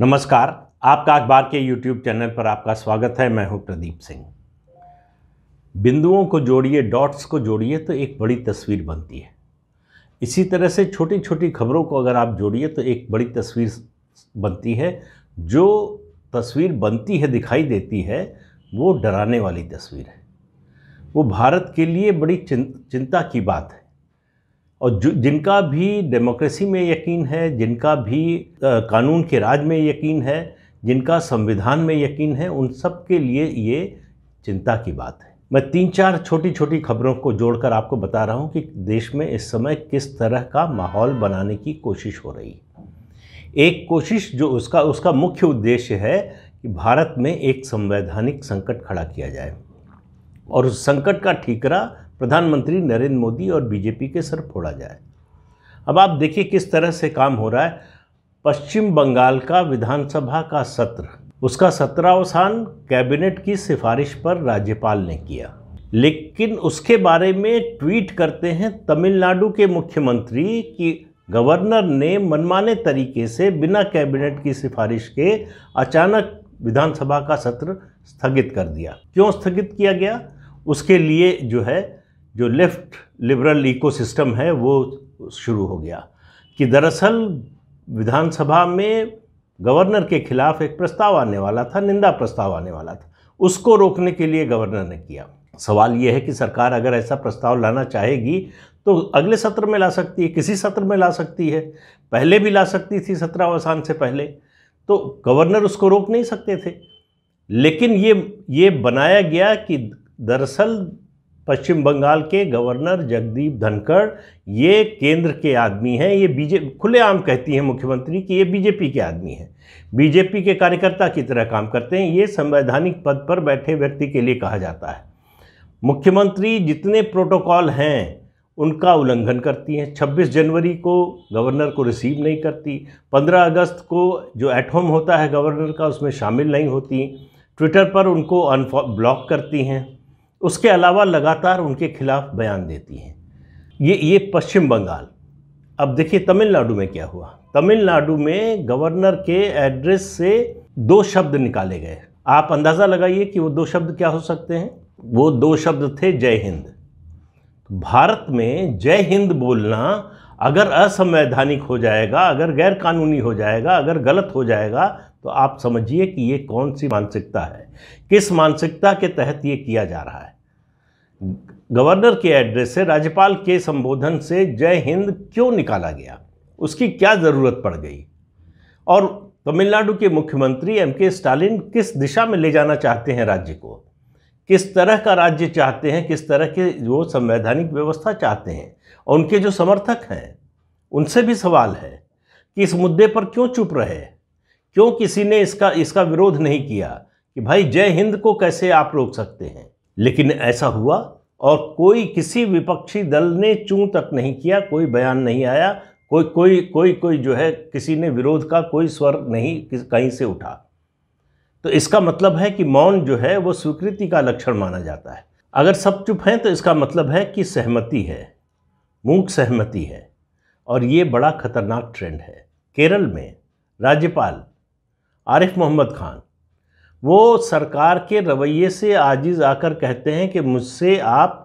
नमस्कार आपका अखबार के यूट्यूब चैनल पर आपका स्वागत है मैं हूं प्रदीप सिंह बिंदुओं को जोड़िए डॉट्स को जोड़िए तो एक बड़ी तस्वीर बनती है इसी तरह से छोटी छोटी खबरों को अगर आप जोड़िए तो एक बड़ी तस्वीर बनती है जो तस्वीर बनती है दिखाई देती है वो डराने वाली तस्वीर है वो भारत के लिए बड़ी चिंता की बात है और जो जिनका भी डेमोक्रेसी में यकीन है जिनका भी कानून के राज में यकीन है जिनका संविधान में यकीन है उन सब के लिए ये चिंता की बात है मैं तीन चार छोटी छोटी खबरों को जोड़कर आपको बता रहा हूँ कि देश में इस समय किस तरह का माहौल बनाने की कोशिश हो रही है एक कोशिश जो उसका उसका मुख्य उद्देश्य है कि भारत में एक संवैधानिक संकट खड़ा किया जाए और उस संकट का ठीकरा प्रधानमंत्री नरेंद्र मोदी और बीजेपी के सर फोड़ा जाए अब आप देखिए किस तरह से काम हो रहा है पश्चिम बंगाल का विधानसभा का सत्र उसका सत्रावसान कैबिनेट की सिफारिश पर राज्यपाल ने किया लेकिन उसके बारे में ट्वीट करते हैं तमिलनाडु के मुख्यमंत्री कि गवर्नर ने मनमाने तरीके से बिना कैबिनेट की सिफारिश के अचानक विधानसभा का सत्र स्थगित कर दिया क्यों स्थगित किया गया उसके लिए जो है जो लेफ़्ट लिबरल इकोसिस्टम है वो शुरू हो गया कि दरअसल विधानसभा में गवर्नर के खिलाफ एक प्रस्ताव आने वाला था निंदा प्रस्ताव आने वाला था उसको रोकने के लिए गवर्नर ने किया सवाल यह है कि सरकार अगर ऐसा प्रस्ताव लाना चाहेगी तो अगले सत्र में ला सकती है किसी सत्र में ला सकती है पहले भी ला सकती थी अवसान से पहले तो गवर्नर उसको रोक नहीं सकते थे लेकिन ये ये बनाया गया कि दरअसल पश्चिम बंगाल के गवर्नर जगदीप धनखड़ ये केंद्र के आदमी हैं ये बीजे खुलेआम कहती हैं मुख्यमंत्री कि ये बीजेपी के आदमी हैं बीजेपी के कार्यकर्ता की तरह काम करते हैं ये संवैधानिक पद पर बैठे व्यक्ति के लिए कहा जाता है मुख्यमंत्री जितने प्रोटोकॉल हैं उनका उल्लंघन करती हैं 26 जनवरी को गवर्नर को रिसीव नहीं करती 15 अगस्त को जो एट होम होता है गवर्नर का उसमें शामिल नहीं होती ट्विटर पर उनको अनफॉ ब्लॉक करती हैं उसके अलावा लगातार उनके खिलाफ बयान देती हैं ये ये पश्चिम बंगाल अब देखिए तमिलनाडु में क्या हुआ तमिलनाडु में गवर्नर के एड्रेस से दो शब्द निकाले गए आप अंदाज़ा लगाइए कि वो दो शब्द क्या हो सकते हैं वो दो शब्द थे जय हिंद भारत में जय हिंद बोलना अगर असंवैधानिक हो जाएगा अगर गैरकानूनी हो जाएगा अगर गलत हो जाएगा तो आप समझिए कि ये कौन सी मानसिकता है किस मानसिकता के तहत ये किया जा रहा है गवर्नर के एड्रेस से राज्यपाल के संबोधन से जय हिंद क्यों निकाला गया उसकी क्या ज़रूरत पड़ गई और तमिलनाडु के मुख्यमंत्री एम के स्टालिन किस दिशा में ले जाना चाहते हैं राज्य को किस तरह का राज्य चाहते हैं किस तरह के जो संवैधानिक व्यवस्था चाहते हैं और उनके जो समर्थक हैं उनसे भी सवाल है कि इस मुद्दे पर क्यों चुप रहे क्यों किसी ने इसका इसका विरोध नहीं किया कि भाई जय हिंद को कैसे आप रोक सकते हैं लेकिन ऐसा हुआ और कोई किसी विपक्षी दल ने चूं तक नहीं किया कोई बयान नहीं आया कोई कोई कोई कोई जो है किसी ने विरोध का कोई स्वर नहीं कहीं से उठा तो इसका मतलब है कि मौन जो है वो स्वीकृति का लक्षण माना जाता है अगर सब चुप हैं तो इसका मतलब है कि सहमति है मूक सहमति है और ये बड़ा खतरनाक ट्रेंड है केरल में राज्यपाल आरिफ मोहम्मद खान वो सरकार के रवैये से आजिज़ आकर कहते हैं कि मुझसे आप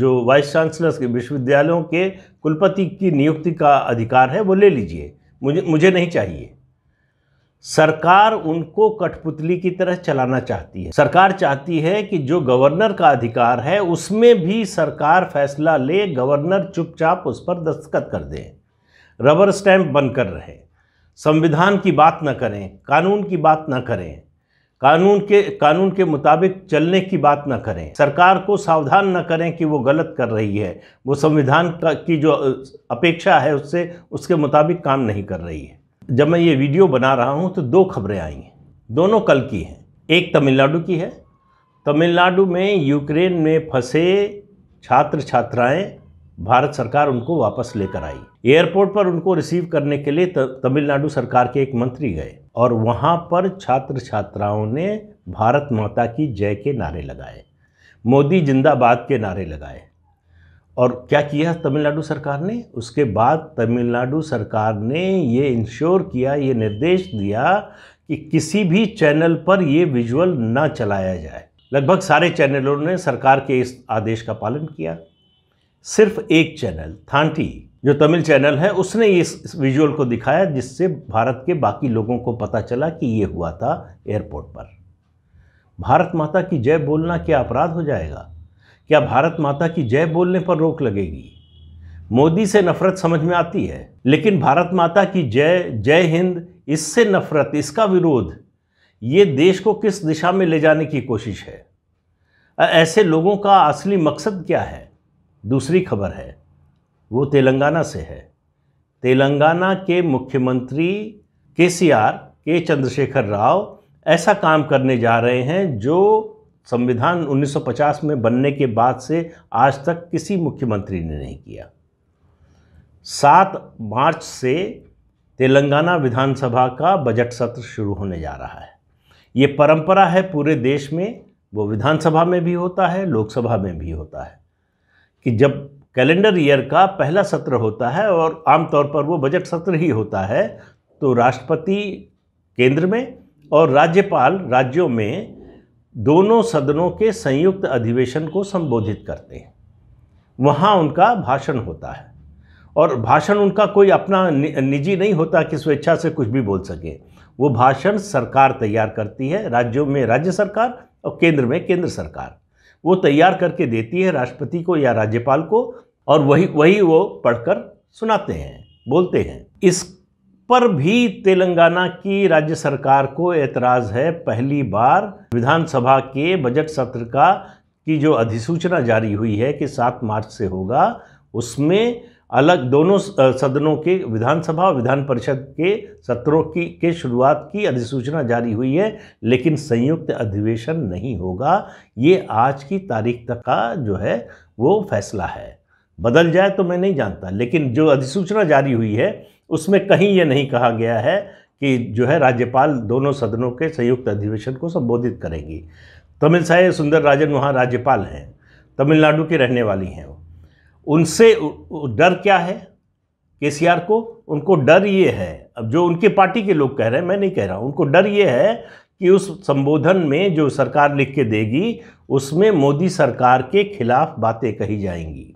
जो वाइस चांसलर्स के विश्वविद्यालयों के कुलपति की नियुक्ति का अधिकार है वो ले लीजिए मुझे मुझे नहीं चाहिए सरकार उनको कठपुतली की तरह चलाना चाहती है सरकार चाहती है कि जो गवर्नर का अधिकार है उसमें भी सरकार फैसला ले गवर्नर चुपचाप उस पर दस्तखत कर दे रबर स्टैंप बनकर रहे संविधान की बात ना करें कानून की बात ना करें कानून के कानून के मुताबिक चलने की बात ना करें सरकार को सावधान ना करें कि वो गलत कर रही है वो संविधान का की जो अपेक्षा है उससे उसके मुताबिक काम नहीं कर रही है जब मैं ये वीडियो बना रहा हूँ तो दो खबरें आई हैं दोनों कल की हैं एक तमिलनाडु की है तमिलनाडु में यूक्रेन में फंसे छात्र छात्राएं भारत सरकार उनको वापस लेकर आई एयरपोर्ट पर उनको रिसीव करने के लिए तमिलनाडु सरकार के एक मंत्री गए और वहाँ पर छात्र छात्राओं ने भारत माता की जय के नारे लगाए मोदी जिंदाबाद के नारे लगाए और क्या किया तमिलनाडु सरकार ने उसके बाद तमिलनाडु सरकार ने ये इंश्योर किया ये निर्देश दिया कि किसी भी चैनल पर ये विजुअल ना चलाया जाए लगभग सारे चैनलों ने सरकार के इस आदेश का पालन किया सिर्फ एक चैनल थांटी जो तमिल चैनल है उसने इस विजुअल को दिखाया जिससे भारत के बाकी लोगों को पता चला कि ये हुआ था एयरपोर्ट पर भारत माता की जय बोलना क्या अपराध हो जाएगा क्या भारत माता की जय बोलने पर रोक लगेगी मोदी से नफरत समझ में आती है लेकिन भारत माता की जय जय हिंद इससे नफरत इसका विरोध ये देश को किस दिशा में ले जाने की कोशिश है ऐसे लोगों का असली मकसद क्या है दूसरी खबर है वो तेलंगाना से है तेलंगाना के मुख्यमंत्री के सी आर के चंद्रशेखर राव ऐसा काम करने जा रहे हैं जो संविधान 1950 में बनने के बाद से आज तक किसी मुख्यमंत्री ने नहीं किया सात मार्च से तेलंगाना विधानसभा का बजट सत्र शुरू होने जा रहा है ये परंपरा है पूरे देश में वो विधानसभा में भी होता है लोकसभा में भी होता है कि जब कैलेंडर ईयर का पहला सत्र होता है और आमतौर पर वो बजट सत्र ही होता है तो राष्ट्रपति केंद्र में और राज्यपाल राज्यों में दोनों सदनों के संयुक्त अधिवेशन को संबोधित करते हैं वहाँ उनका भाषण होता है और भाषण उनका कोई अपना निजी नहीं होता कि स्वेच्छा से कुछ भी बोल सके वो भाषण सरकार तैयार करती है राज्यों में राज्य सरकार और केंद्र में केंद्र सरकार वो तैयार करके देती है राष्ट्रपति को या राज्यपाल को और वही वही वो पढ़कर सुनाते हैं बोलते हैं इस पर भी तेलंगाना की राज्य सरकार को एतराज़ है पहली बार विधानसभा के बजट सत्र का की जो अधिसूचना जारी हुई है कि सात मार्च से होगा उसमें अलग दोनों सदनों के विधानसभा और विधान परिषद के सत्रों की के शुरुआत की अधिसूचना जारी हुई है लेकिन संयुक्त अधिवेशन नहीं होगा ये आज की तारीख तक का जो है वो फैसला है बदल जाए तो मैं नहीं जानता लेकिन जो अधिसूचना जारी हुई है उसमें कहीं ये नहीं कहा गया है कि जो है राज्यपाल दोनों सदनों के संयुक्त अधिवेशन को संबोधित करेंगी तमिल साई सुंदर राजन वहाँ राज्यपाल हैं तमिलनाडु की रहने वाली हैं वो उनसे डर क्या है के को उनको डर ये है अब जो उनके पार्टी के लोग कह रहे हैं मैं नहीं कह रहा उनको डर ये है कि उस संबोधन में जो सरकार लिख के देगी उसमें मोदी सरकार के खिलाफ बातें कही जाएंगी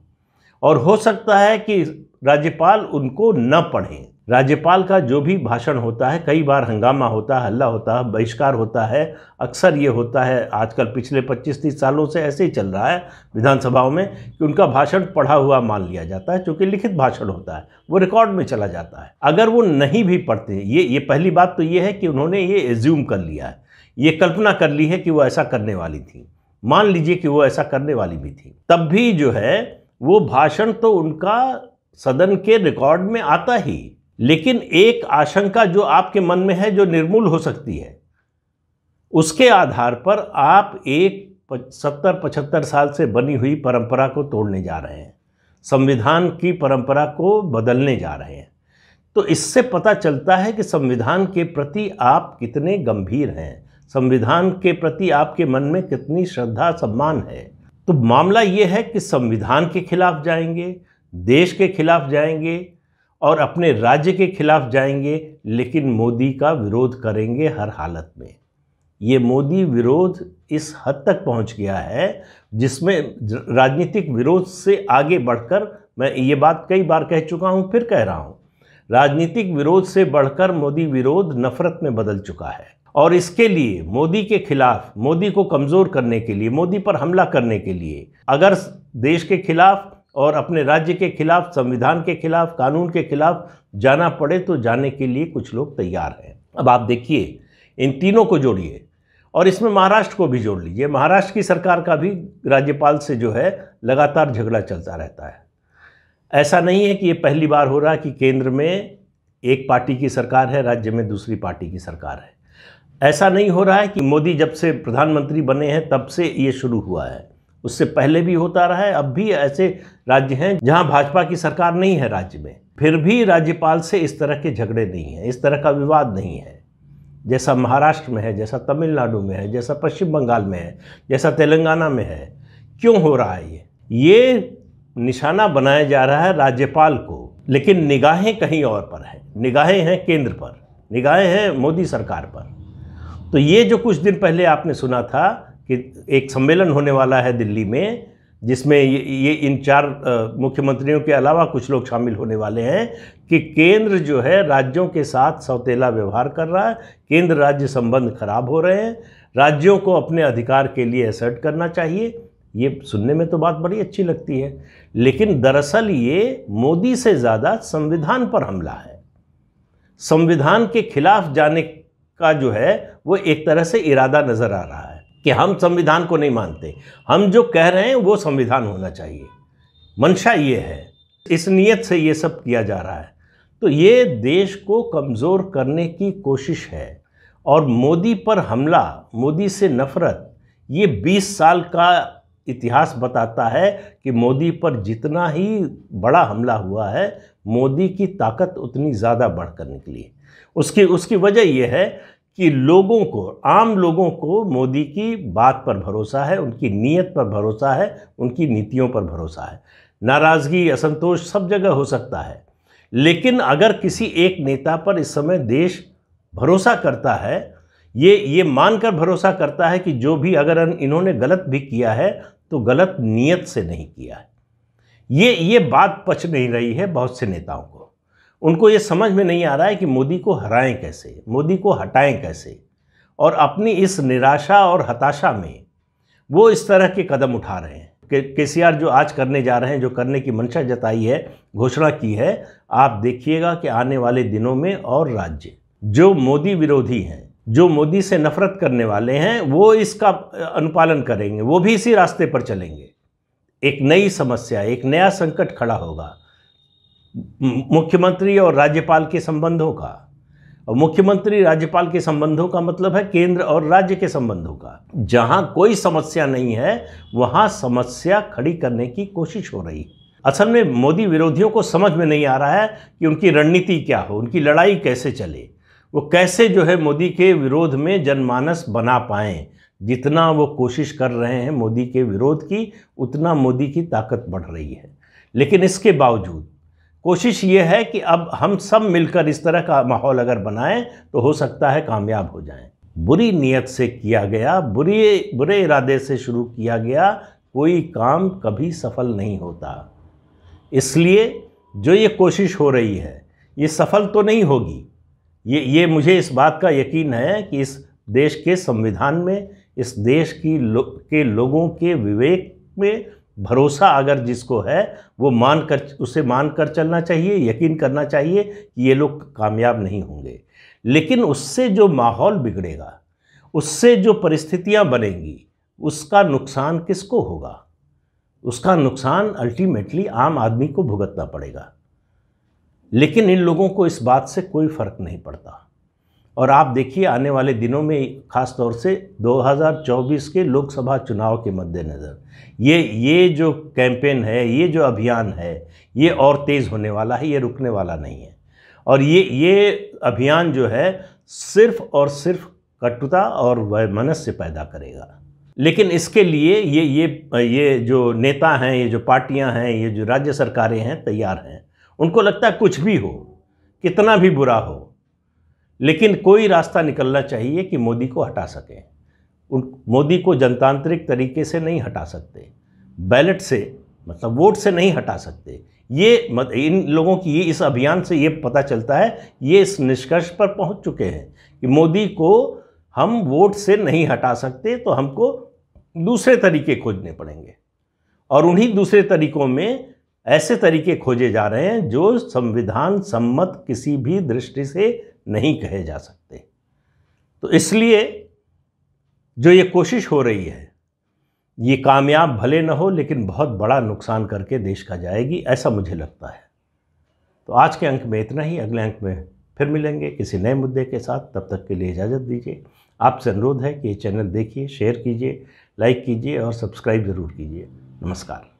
और हो सकता है कि राज्यपाल उनको न पढ़ें राज्यपाल का जो भी भाषण होता है कई बार हंगामा होता है हल्ला होता है बहिष्कार होता है अक्सर ये होता है आजकल पिछले 25-30 सालों से ऐसे ही चल रहा है विधानसभाओं में कि उनका भाषण पढ़ा हुआ मान लिया जाता है क्योंकि लिखित भाषण होता है वो रिकॉर्ड में चला जाता है अगर वो नहीं भी पढ़ते ये ये पहली बात तो ये है कि उन्होंने ये एज्यूम कर लिया है ये कल्पना कर ली है कि वो ऐसा करने वाली थी मान लीजिए कि वो ऐसा करने वाली भी थी तब भी जो है वो भाषण तो उनका सदन के रिकॉर्ड में आता ही लेकिन एक आशंका जो आपके मन में है जो निर्मूल हो सकती है उसके आधार पर आप एक सत्तर पचहत्तर साल से बनी हुई परंपरा को तोड़ने जा रहे हैं संविधान की परंपरा को बदलने जा रहे हैं तो इससे पता चलता है कि संविधान के प्रति आप कितने गंभीर हैं संविधान के प्रति आपके मन में कितनी श्रद्धा सम्मान है तो मामला ये है कि संविधान के खिलाफ जाएंगे देश के खिलाफ जाएंगे और अपने राज्य के खिलाफ जाएंगे लेकिन मोदी का विरोध करेंगे हर हालत में ये मोदी विरोध इस हद तक पहुंच गया है जिसमें राजनीतिक विरोध से आगे बढ़कर मैं ये बात कई बार कह चुका हूं फिर कह रहा हूं राजनीतिक विरोध से बढ़कर मोदी विरोध नफरत में बदल चुका है और इसके लिए मोदी के खिलाफ मोदी को कमज़ोर करने के लिए मोदी पर हमला करने के लिए अगर देश के खिलाफ और अपने राज्य के खिलाफ संविधान के खिलाफ कानून के खिलाफ जाना पड़े तो जाने के लिए कुछ लोग तैयार हैं अब आप देखिए इन तीनों को जोड़िए और इसमें महाराष्ट्र को भी जोड़ लीजिए महाराष्ट्र की सरकार का भी राज्यपाल से जो है लगातार झगड़ा चलता रहता है ऐसा नहीं है कि ये पहली बार हो रहा है कि केंद्र में एक पार्टी की सरकार है राज्य में दूसरी पार्टी की सरकार है ऐसा नहीं हो रहा है कि मोदी जब से प्रधानमंत्री बने हैं तब से ये शुरू हुआ है उससे पहले भी होता रहा है अब भी ऐसे राज्य हैं जहां भाजपा की सरकार नहीं है राज्य में फिर भी राज्यपाल से इस तरह के झगड़े नहीं हैं इस तरह का विवाद नहीं है जैसा महाराष्ट्र में है जैसा तमिलनाडु में है जैसा पश्चिम बंगाल में है जैसा तेलंगाना में है क्यों हो रहा है ये ये निशाना बनाया जा रहा है राज्यपाल को लेकिन निगाहें कहीं और पर हैं निगाहें हैं केंद्र पर निगाहें हैं मोदी सरकार पर तो ये जो कुछ दिन पहले आपने सुना था कि एक सम्मेलन होने वाला है दिल्ली में जिसमें ये, ये इन चार मुख्यमंत्रियों के अलावा कुछ लोग शामिल होने वाले हैं कि केंद्र जो है राज्यों के साथ सौतेला व्यवहार कर रहा है केंद्र राज्य संबंध खराब हो रहे हैं राज्यों को अपने अधिकार के लिए असर्ट करना चाहिए ये सुनने में तो बात बड़ी अच्छी लगती है लेकिन दरअसल ये मोदी से ज़्यादा संविधान पर हमला है संविधान के खिलाफ जाने का जो है वो एक तरह से इरादा नज़र आ रहा है कि हम संविधान को नहीं मानते हम जो कह रहे हैं वो संविधान होना चाहिए मंशा ये है इस नीयत से ये सब किया जा रहा है तो ये देश को कमज़ोर करने की कोशिश है और मोदी पर हमला मोदी से नफ़रत ये 20 साल का इतिहास बताता है कि मोदी पर जितना ही बड़ा हमला हुआ है मोदी की ताकत उतनी ज़्यादा बढ़कर निकली है उसकी उसकी वजह यह है कि लोगों को आम लोगों को मोदी की बात पर भरोसा है उनकी नीयत पर भरोसा है उनकी नीतियों पर भरोसा है नाराज़गी असंतोष सब जगह हो सकता है लेकिन अगर किसी एक नेता पर इस समय देश भरोसा करता है ये ये मानकर भरोसा करता है कि जो भी अगर इन्होंने गलत भी किया है तो गलत नीयत से नहीं किया है ये ये बात पच नहीं रही है बहुत से नेताओं को उनको ये समझ में नहीं आ रहा है कि मोदी को हराएं कैसे मोदी को हटाएं कैसे और अपनी इस निराशा और हताशा में वो इस तरह के कदम उठा रहे हैं के सी जो आज करने जा रहे हैं जो करने की मंशा जताई है घोषणा की है आप देखिएगा कि आने वाले दिनों में और राज्य जो मोदी विरोधी हैं जो मोदी से नफरत करने वाले हैं वो इसका अनुपालन करेंगे वो भी इसी रास्ते पर चलेंगे एक नई समस्या एक नया संकट खड़ा होगा मुख्यमंत्री और राज्यपाल के संबंधों का और मुख्यमंत्री राज्यपाल के संबंधों का मतलब है केंद्र और राज्य के संबंधों का जहां कोई समस्या नहीं है वहां समस्या खड़ी करने की कोशिश हो रही असल में मोदी विरोधियों को समझ में नहीं आ रहा है कि उनकी रणनीति क्या हो उनकी लड़ाई कैसे चले वो कैसे जो है मोदी के विरोध में जनमानस बना पाए जितना वो कोशिश कर रहे हैं मोदी के विरोध की उतना मोदी की ताकत बढ़ रही है लेकिन इसके बावजूद कोशिश ये है कि अब हम सब मिलकर इस तरह का माहौल अगर बनाएं तो हो सकता है कामयाब हो जाएं बुरी नीयत से किया गया बुरी बुरे इरादे से शुरू किया गया कोई काम कभी सफल नहीं होता इसलिए जो ये कोशिश हो रही है ये सफल तो नहीं होगी ये ये मुझे इस बात का यकीन है कि इस देश के संविधान में इस देश की लो, के लोगों के विवेक में भरोसा अगर जिसको है वो मान कर उसे मान कर चलना चाहिए यकीन करना चाहिए कि ये लोग कामयाब नहीं होंगे लेकिन उससे जो माहौल बिगड़ेगा उससे जो परिस्थितियाँ बनेंगी उसका नुकसान किसको होगा उसका नुकसान अल्टीमेटली आम आदमी को भुगतना पड़ेगा लेकिन इन लोगों को इस बात से कोई फ़र्क नहीं पड़ता और आप देखिए आने वाले दिनों में ख़ास तौर से 2024 के लोकसभा चुनाव के मद्देनज़र ये ये जो कैंपेन है ये जो अभियान है ये और तेज़ होने वाला है ये रुकने वाला नहीं है और ये ये अभियान जो है सिर्फ और सिर्फ कटुता और से पैदा करेगा लेकिन इसके लिए ये ये ये जो नेता हैं ये जो पार्टियां हैं ये जो राज्य सरकारें हैं तैयार हैं उनको लगता है कुछ भी हो कितना भी बुरा हो लेकिन कोई रास्ता निकलना चाहिए कि मोदी को हटा सकें उन मोदी को जनतांत्रिक तरीके से नहीं हटा सकते बैलेट से मतलब वोट से नहीं हटा सकते ये मत इन लोगों की ये इस अभियान से ये पता चलता है ये इस निष्कर्ष पर पहुंच चुके हैं कि मोदी को हम वोट से नहीं हटा सकते तो हमको दूसरे तरीके खोजने पड़ेंगे और उन्हीं दूसरे तरीकों में ऐसे तरीके खोजे जा रहे हैं जो संविधान सम्मत किसी भी दृष्टि से नहीं कहे जा सकते तो इसलिए जो ये कोशिश हो रही है ये कामयाब भले न हो लेकिन बहुत बड़ा नुकसान करके देश का जाएगी ऐसा मुझे लगता है तो आज के अंक में इतना ही अगले अंक में फिर मिलेंगे किसी नए मुद्दे के साथ तब तक के लिए इजाज़त दीजिए आपसे अनुरोध है कि ये चैनल देखिए शेयर कीजिए लाइक कीजिए और सब्सक्राइब ज़रूर कीजिए नमस्कार